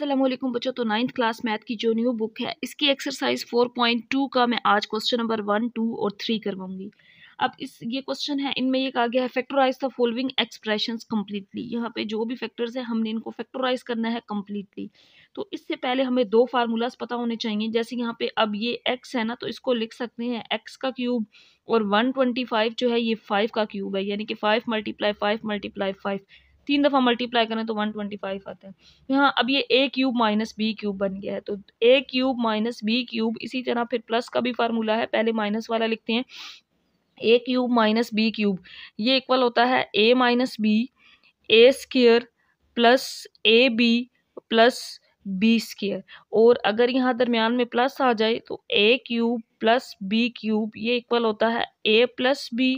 असलम बच्चों तो ninth class math की जो न्यू बुक है इसकी एक्सरसाइज फोर पॉइंट टू का मैं आज क्वेश्चन नंबर वन टू और थ्री करवाऊंगी अब इस ये क्वेश्चन है इनमें ये कहा गया है factorise the following expression completely यहाँ पे जो भी फैक्टर्स हैं हमने इनको फैक्टराइज करना है कम्प्लीटली तो इससे पहले हमें दो फार्मूलाज पता होने चाहिए जैसे यहाँ पे अब ये एक्स है ना तो इसको लिख सकते हैं एक्स का क्यूब और वन ट्वेंटी फाइव जो है ये फाइव का क्यूब है यानी कि five multiply five multiply five तीन दफ़ा मल्टीप्लाई करें तो वन ट्वेंटी फाइव आता है यहाँ अब ये a cube minus b cube बन गया है तो a cube minus b cube इसी तरह फिर प्लस का भी फार्मूला है पहले माइनस वाला लिखते हैं a cube minus b cube ये इक्वल होता है a minus b a square plus a b plus b square और अगर यहाँ दरमियान में प्लस आ जाए तो a cube plus b cube ये इक्वल होता है ए प्लस बी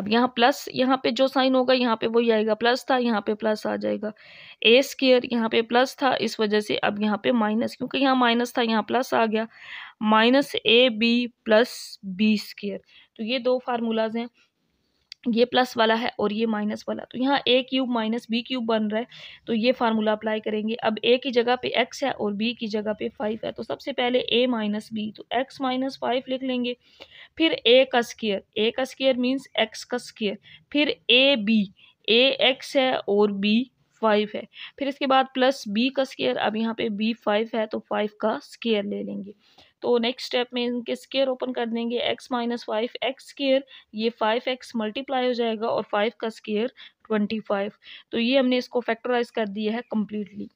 अब यहाँ प्लस यहाँ पे जो साइन होगा यहाँ पे वही आएगा प्लस था यहाँ पे प्लस आ जाएगा ए स्केयर यहाँ पे प्लस था इस वजह से अब यहाँ पे माइनस क्योंकि यहाँ माइनस था यहाँ प्लस आ गया minus a b plus b square तो ये दो फार्मूलाज हैं ये प्लस वाला है और ये माइनस वाला तो यहाँ a cube minus b cube बन रहा है तो ये फार्मूला अप्लाई करेंगे अब ए की जगह पे एक्स है और बी की जगह पे फाइव है तो सबसे पहले ए माइनस बी तो एक्स माइनस फाइव लिख लेंगे फिर ए का स्केयर ए का स्केयर मीन्स एक्स का स्केयर फिर ए बी ए एक्स है और बी फाइव है फिर इसके बाद प्लस बी का स्केयर अब यहाँ पे बी फाइव है तो फाइव का स्केयर ले लेंगे तो नेक्स्ट स्टेप में इनके स्केयर ओपन कर देंगे x minus five x square ये फाइव एक्स मल्टीप्लाई हो जाएगा और फाइव का स्केयर ट्वेंटी फाइव तो ये हमने इसको फैक्टराइज कर दिया है कम्प्लीटली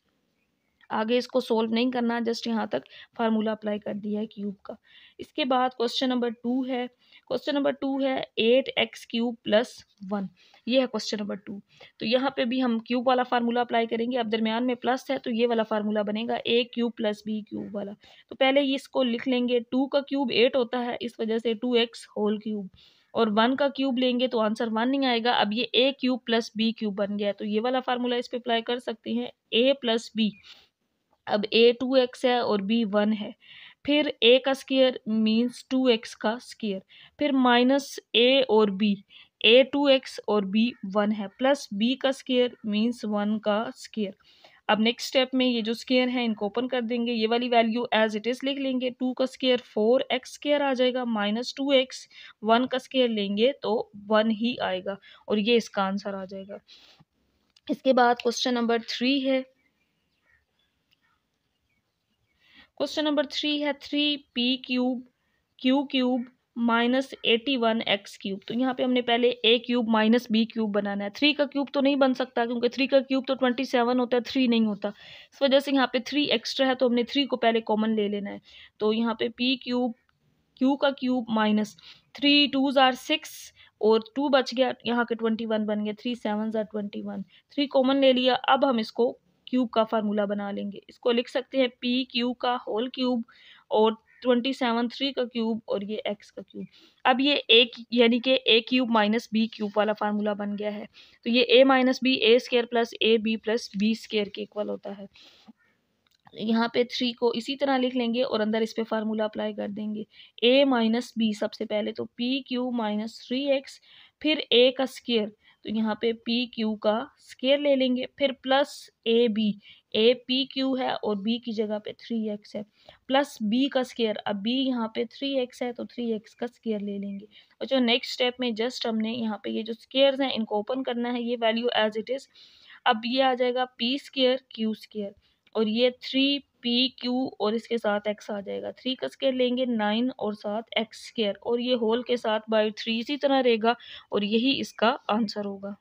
आगे इसको सोल्व नहीं करना जस्ट यहाँ तक फार्मूला अप्लाई कर दिया है क्यूब का इसके बाद क्वेश्चन नंबर टू है क्वेश्चन नंबर टू है eight x cube plus one ये है क्वेश्चन नंबर टू तो यहाँ पे भी हम क्यूब वाला फार्मूला अप्लाई करेंगे अब दरमियान में प्लस है तो ये वाला फार्मूला बनेगा a cube plus b cube वाला तो पहले ये इसको लिख लेंगे टू का क्यूब एट होता है इस वजह से टू एक्स होल क्यूब और वन का क्यूब लेंगे तो आंसर वन नहीं आएगा अब ये a cube plus b cube बन गया तो ये वाला फार्मूला इस पर अप्लाई कर सकते हैं ए प्लस बी अब ए टू एक्स है और बी वन है फिर ए का स्केयर मीन्स टू एक्स का स्केयर फिर माइनस ए और बी ए टू एक्स और बी वन है प्लस बी का स्केयर मीन्स वन का स्केयर अब नेक्स्ट स्टेप में ये जो स्केयर है इनको ओपन कर देंगे ये वाली वैल्यू एज इट इज़ लिख लेंगे टू का स्केयर फोर एक्स स्केयर आ जाएगा माइनस टू एक्स वन का स्केयर लेंगे तो वन ही आएगा और ये इसका आंसर आ जाएगा इसके बाद क्वेश्चन नंबर थ्री है क्वेश्चन नंबर थ्री है three p cube q cube minus eighty one x cube तो यहाँ पे हमने पहले a cube minus b cube बनाना है थ्री का क्यूब तो नहीं बन सकता क्योंकि थ्री का क्यूब तो ट्वेंटी सेवन होता है थ्री नहीं होता इस वजह से यहाँ पे थ्री एक्स्ट्रा है तो हमने थ्री को पहले कॉमन ले लेना है तो यहाँ पे पी क्यूब क्यू का क्यूब माइनस थ्री टू ज़ार सिक्स और टू बच गया यहाँ के ट्वेंटी वन बन गया थ्री सेवन ज़ार ट्वेंटी वन थ्री कॉमन ले लिया अब हम इसको क्यूब का फार्मूला बना लेंगे इसको लिख सकते हैं पी क्यू का होल क्यूब और ट्वेंटी सेवन थ्री का क्यूब और ये एक्स का क्यूब अब ये ए यानी कि a cube minus b cube वाला फार्मूला बन गया है तो ये a minus b a square plus a b plus b square के इक्वल होता है यहाँ पे थ्री को इसी तरह लिख लेंगे और अंदर इस पे फार्मूला अप्लाई कर देंगे ए माइनस बी सबसे पहले तो p q minus three x फिर ए का स्केयर तो यहाँ पे पी क्यू का स्केयर ले लेंगे फिर plus a b a p q है और बी की जगह पे थ्री एक्स है प्लस बी का स्केयर अब बी यहाँ पे थ्री एक्स है तो थ्री एक्स का स्केयर ले लेंगे और जो नेक्स्ट स्टेप में जस्ट हमने यहाँ पे ये जो स्केयर हैं इनको ओपन करना है ये वैल्यू एज इट इज़ अब ये आ जाएगा पी स्केयर क्यू स्केयर और ये थ्री पी क्यू और इसके साथ एक्स आ जाएगा थ्री का स्केयर लेंगे नाइन और साथ एक्स स्केयर और ये होल के साथ बाई थ्री इसी तरह रहेगा और यही इसका आंसर होगा